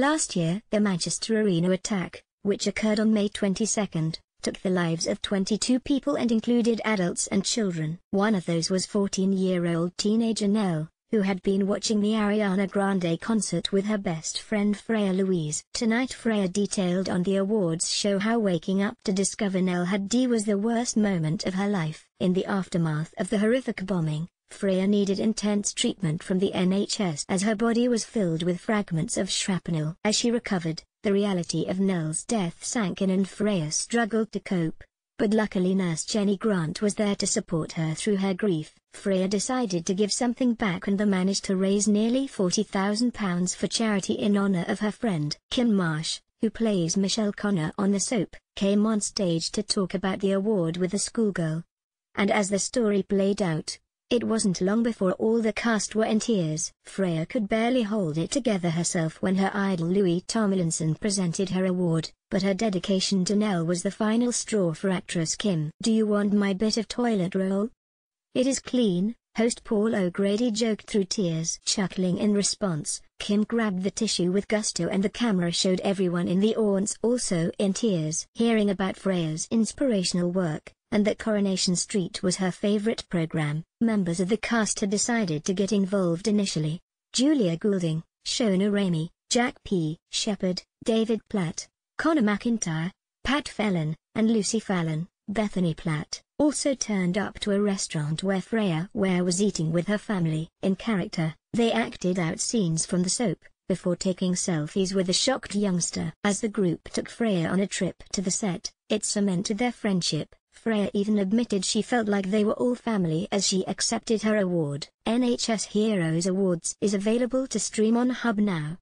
Last year, the Manchester Arena attack, which occurred on May 22, took the lives of 22 people and included adults and children. One of those was 14-year-old teenager Nell, who had been watching the Ariana Grande concert with her best friend Freya Louise. Tonight Freya detailed on the awards show how waking up to discover Nell had D was the worst moment of her life. In the aftermath of the horrific bombing, Freya needed intense treatment from the NHS as her body was filled with fragments of shrapnel. As she recovered, the reality of Nell's death sank in and Freya struggled to cope, but luckily nurse Jenny Grant was there to support her through her grief. Freya decided to give something back and they managed to raise nearly £40,000 for charity in honour of her friend. Kim Marsh, who plays Michelle Connor on the soap, came on stage to talk about the award with the schoolgirl. And as the story played out, it wasn't long before all the cast were in tears. Freya could barely hold it together herself when her idol Louis Tomlinson presented her award, but her dedication to Nell was the final straw for actress Kim. Do you want my bit of toilet roll? It is clean, host Paul O'Grady joked through tears. Chuckling in response, Kim grabbed the tissue with gusto and the camera showed everyone in the audience also in tears. Hearing about Freya's inspirational work, and that Coronation Street was her favorite program. Members of the cast had decided to get involved initially. Julia Goulding, Shona Ramey, Jack P. Shepard, David Platt, Connor McIntyre, Pat Fallon, and Lucy Fallon, Bethany Platt, also turned up to a restaurant where Freya Ware was eating with her family. In character, they acted out scenes from the soap, before taking selfies with the shocked youngster. As the group took Freya on a trip to the set, it cemented their friendship. Freya even admitted she felt like they were all family as she accepted her award. NHS Heroes Awards is available to stream on Hub now.